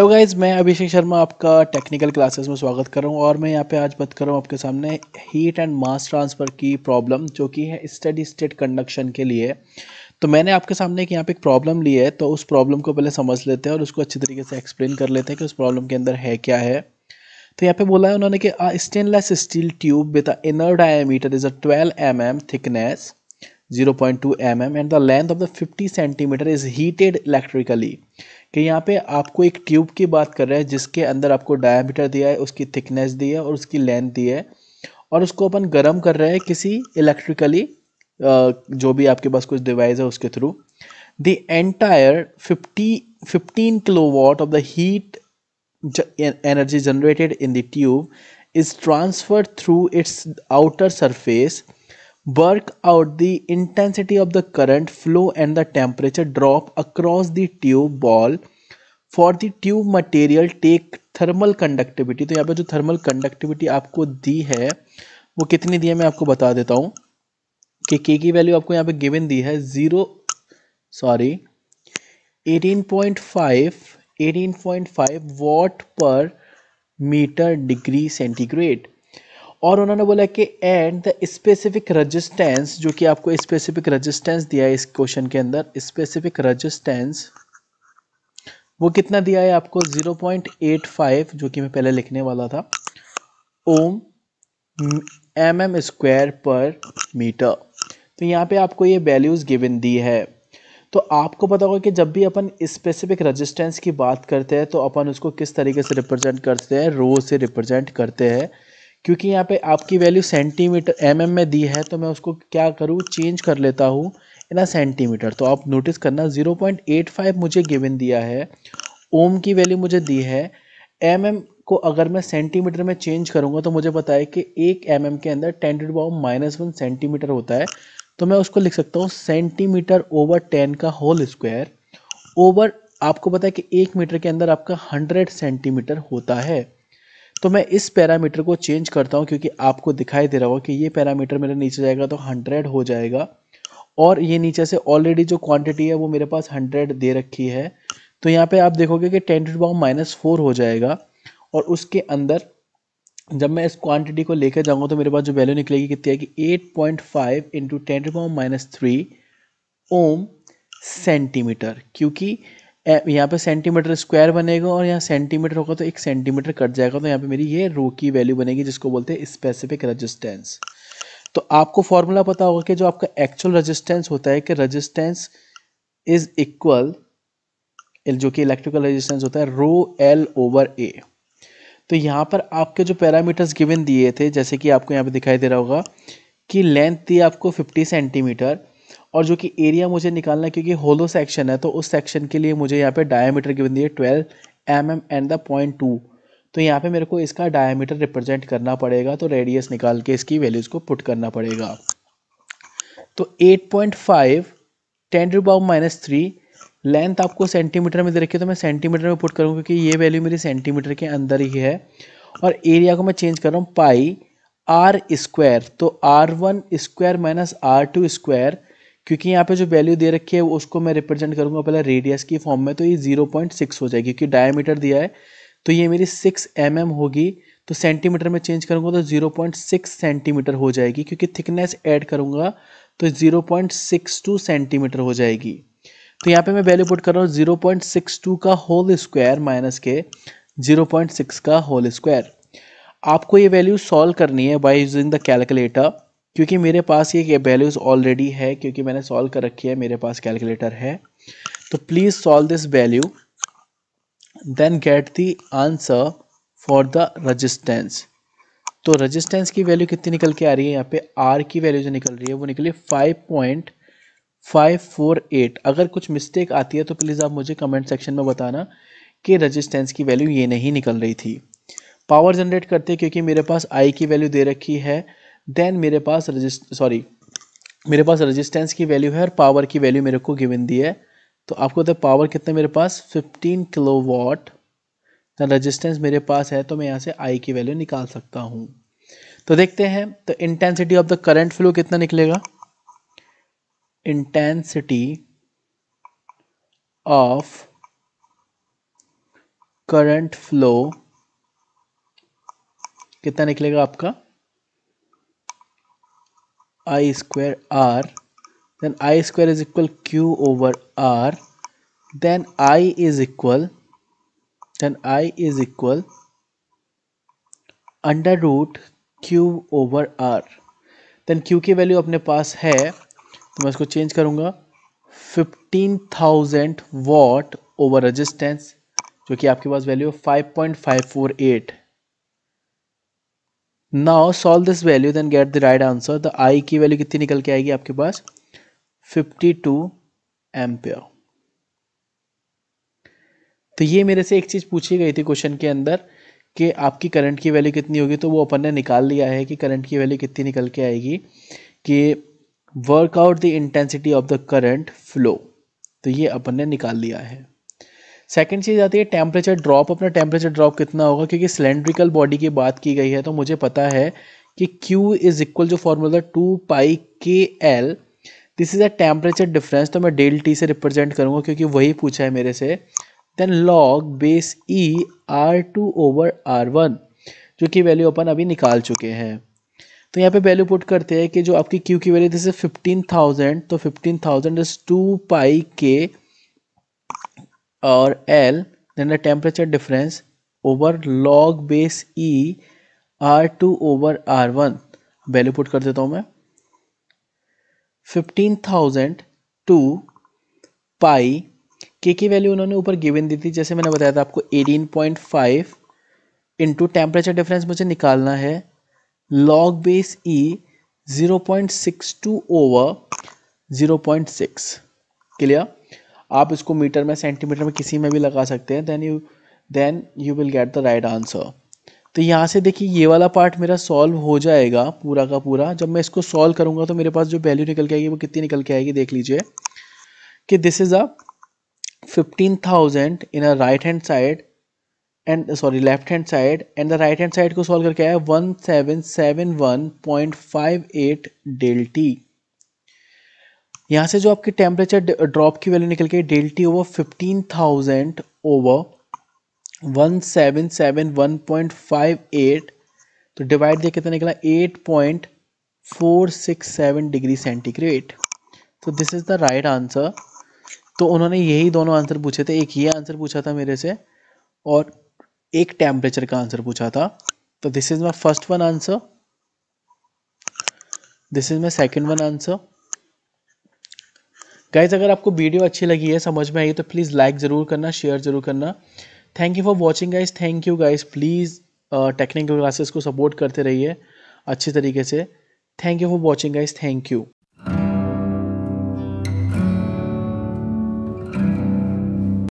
hello guys मैं अभिषेक शर्मा आपका technical classes में स्वागत कर रहा हूँ और मैं यहाँ पे आज बात कर रहा हूँ आपके सामने हीट एंड मास ट्रांसफ़र की प्रॉब्लम जो कि है स्टडी स्टेट कंडक्शन के लिए तो मैंने आपके सामने एक यहाँ पे एक प्रॉब्लम ली है तो उस प्रॉब्लम को पहले समझ लेते हैं और उसको अच्छी तरीके से एक्सप्लेन कर लेते हैं कि उस प्रॉब्लम के अंदर है क्या है तो यहाँ पे बोला है उन्होंने कि stainless steel tube with inner metre is a twelve M M thickness 0.2 mm and the length of the 50 centimetre is heated electrically कि यहाँ पे आपको एक ट्यूब की बात कर रहे हैं जिसके अंदर आपको डायमीटर दिया है उसकी थिकनेस दी है और उसकी लेंथ दी है और उसको अपन गर्म कर रहे हैं किसी इलेक्ट्रिकली जो भी आपके पास कुछ डिवाइस है उसके through the entire fifty fifteen kilowatt of the heat energy generated in the tube is transferred through its outer surface work out the intensity of the current flow and the temperature drop across the tube wall for the tube material take thermal conductivity तो यहाँ पे जो thermal conductivity आपको दी है वो कितनी दी है मैं आपको बता देता हूँ कि के की वैल्यू आपको यहाँ पे गिवन दी है zero sorry 18.5 18.5 watt per metre degree centigrade और उन्होंने बोला कि एंड द स्पेसिफिक रजिस्टेंस जो कि आपको स्पेसिफिक रजिस्टेंस दिया है इस क्वेश्चन के अंदर स्पेसिफिक रजिस्टेंस वो कितना दिया है आपको 0.85 जो कि मैं पहले लिखने वाला था ohm M M square per metre तो यहाँ पे आपको ये वैल्यूज़ गिवन दी है तो आपको पता होगा कि जब भी अपन स्पेसिफिक रजिस्टेंस की बात करते हैं तो अपन उसको किस तरीके से रिप्रेजेंट करते हैं रो से रिप्रेजेंट करते हैं क्योंकि यहाँ पे आपकी वैल्यू सेंटीमीटर एम mm में दी है तो मैं उसको क्या करूँ चेंज कर लेता हूँ इन सेंटीमीटर तो आप नोटिस करना 0.85 मुझे गिवन दिया है ओम की वैल्यू मुझे दी है एम mm को अगर मैं सेंटीमीटर में चेंज करूँगा तो मुझे पता है कि एक एम mm के अंदर ten to power minus one centimetre होता है तो मैं उसको लिख सकता हूँ सेंटीमीटर ओवर टेन का होल स्क्वायर ओवर आपको पता है कि एक मीटर के अंदर आपका हंड्रेड सेंटीमीटर होता है तो मैं इस पैरामीटर को चेंज करता हूँ क्योंकि आपको दिखाई दे रहा होगा कि ये पैरामीटर मेरा नीचे जाएगा तो हंड्रेड हो जाएगा और ये नीचे से ऑलरेडी जो क्वांटिटी है वो मेरे पास हंड्रेड दे रखी है तो यहाँ पे आप देखोगे कि ten to power minus four हो जाएगा और उसके अंदर जब मैं इस क्वांटिटी को लेकर जाऊँगा तो मेरे पास जो वैल्यू निकलेगी कितनी आएगी eight point five into ten to minus three ohm centimetre क्योंकि यहाँ पे सेंटीमीटर स्क्वायर बनेगा और यहाँ सेंटीमीटर होगा तो एक सेंटीमीटर कट जाएगा तो यहाँ पे मेरी ये रो की वैल्यू बनेगी जिसको बोलते हैं स्पेसिफिक रजिस्टेंस तो आपको फॉर्मूला पता होगा कि जो आपका एक्चुअल रजिस्टेंस होता है कि रजिस्टेंस इज इक्वल जो कि इलेक्ट्रिकल रजिस्टेंस होता है रो एल ओवर ए तो यहाँ पर आपके जो पैरामीटर्स गिवन दिए थे जैसे कि आपको यहाँ पे दिखाई दे रहा होगा कि लेंथ थी आपको 50 सेंटीमीटर और जो कि एरिया मुझे निकालना है क्योंकि होलो सेक्शन है तो उस सेक्शन के लिए मुझे यहाँ पे डायमीटर गिवन दी है twelve M M and the point two तो यहाँ पे मेरे को इसका डायमीटर रिप्रेजेंट करना पड़ेगा तो रेडियस निकाल के इसकी वैल्यूज़ को पुट करना पड़ेगा तो eight point five ten to power minus three length आपको सेंटीमीटर में दे रखी है तो मैं सेंटीमीटर में पुट करूँगा क्योंकि ये वैल्यू मेरी सेंटीमीटर के अंदर ही है और एरिया को मैं चेंज कर रहा हूँ पाई आर स्क्वायर तो R one square minus R two square क्योंकि यहाँ पे जो वैल्यू दे रखी है उसको मैं रिप्रेजेंट करूँगा पहले रेडियस की फॉर्म में तो ये जीरो पॉइंट सिक्स हो जाएगी क्योंकि डायमीटर दिया है तो ये मेरी सिक्स एम mm होगी तो सेंटीमीटर में चेंज करूँगा तो जीरो पॉइंट सिक्स सेंटीमीटर हो जाएगी क्योंकि थिकनेस ऐड करूँगा तो zero point six two centimetre हो जाएगी तो यहाँ पे मैं वैल्यू पुट कर रहा हूँ जीरो पॉइंट सिक्स टू का होल स्क्वायर माइनस के जीरो पॉइंट सिक्स का होल स्क्वायर आपको ये वैल्यू सॉल्व करनी है बाई यूजिंग द कैलकुलेटर क्योंकि मेरे पास ये वैल्यूज़ ऑलरेडी है क्योंकि मैंने सॉल्व कर रखी है मेरे पास कैलकुलेटर है तो please solve this value then get the answer for the resistance तो रजिस्टेंस की वैल्यू कितनी निकल के आ रही है यहाँ पे आर की वैल्यू जो निकल रही है वो निकली five point five four eight अगर कुछ मिस्टेक आती है तो प्लीज़ आप मुझे कमेंट सेक्शन में बताना कि रजिस्टेंस की वैल्यू ये नहीं निकल रही थी पावर जनरेट करते क्योंकि मेरे पास आई की वैल्यू दे रखी है देन मेरे पास रजिस्ट सॉरी मेरे पास रजिस्टेंस की वैल्यू है और पावर की वैल्यू मेरे को गिवन दी है तो आपको पता पावर कितना मेरे पास 15 किलो वाट रजिस्टेंस मेरे पास है तो मैं यहाँ से आई की वैल्यू निकाल सकता हूँ तो देखते हैं तो intensity of the current flow कितना निकलेगा इंटेंसिटी ऑफ करंट फ्लो कितना निकलेगा आपका i square r then i square is equal q over r then i is equal then i is equal under root q over r then q की value अपने पास है तो मैं इसको चेंज करूँगा 15,000 वॉट ओवर रेजिस्टेंस जो कि आपके पास value 5.548 now solve this value then get the right answer the I की वैल्यू कितनी निकल के आएगी आपके पास फिफ्टी टू एम्पेयर तो ये मेरे से एक चीज़ पूछी गई थी क्वेश्चन के अंदर कि आपकी करंट की वैल्यू कितनी होगी तो वो अपन ने निकाल लिया है कि करंट की वैल्यू कितनी निकल के आएगी कि work out the intensity of the current flow तो ये अपन ने निकाल लिया है सेकंड चीज़ आती है टेम्परेचर ड्रॉप अपना टेम्परेचर ड्रॉप कितना होगा क्योंकि सिलेंड्रिकल बॉडी की बात की गई है तो मुझे पता है कि Q इज इक्वल जो formula two pi K L this is a temperature difference तो मैं डेल टी से रिप्रेजेंट करूँगा क्योंकि वही पूछा है मेरे से then log base E R two over R one जो कि वैल्यू अपन अभी निकाल चुके हैं तो यहाँ पे वैल्यू पुट करते हैं कि जो आपकी क्यू की value this is fifteen thousand तो fifteen thousand is two pi K or L then the temperature difference over log base E R2 over R1 value put कर देता हूँ मैं 15,000 टू पाई के की वैल्यू उन्होंने ऊपर गिवन दी थी जैसे मैंने बताया था आपको 18.5 इंटू टेम्परेचर डिफरेंस मुझे निकालना है log base E 0.62 over 0.6 clear आप इसको मीटर में सेंटीमीटर में किसी में भी लगा सकते हैं then you then you will get the right answer तो यहाँ से देखिए ये वाला पार्ट मेरा सॉल्व हो जाएगा पूरा का पूरा जब मैं इसको सॉल्व करूँगा तो मेरे पास जो वैल्यू निकल के आएगी वो कितनी निकल के आएगी देख लीजिए कि this is a fifteen thousand in a right hand side and sorry left hand side and the right hand side को सॉल्व करके आया one seven seven one point five eight delta T यहाँ से जो आपकी टेम्परेचर ड्रॉप की value निकल के delta T over fifteen thousand over one seven seven one point five eight तो डिवाइड दिया कितना निकला eight point four six seven degree centigrade तो this is the right answer तो उन्होंने यही दोनों आंसर पूछे थे एक ये आंसर पूछा था मेरे से और एक टेम्परेचर का आंसर पूछा था तो this is my first one answer this is my second one answer guys अगर आपको वीडियो अच्छी लगी है समझ में आई तो प्लीज़ लाइक ज़रूर करना शेयर ज़रूर करना thank you for watching guys thank you guys please technical classes को सपोर्ट करते रहिए अच्छे तरीके से thank you for watching guys thank you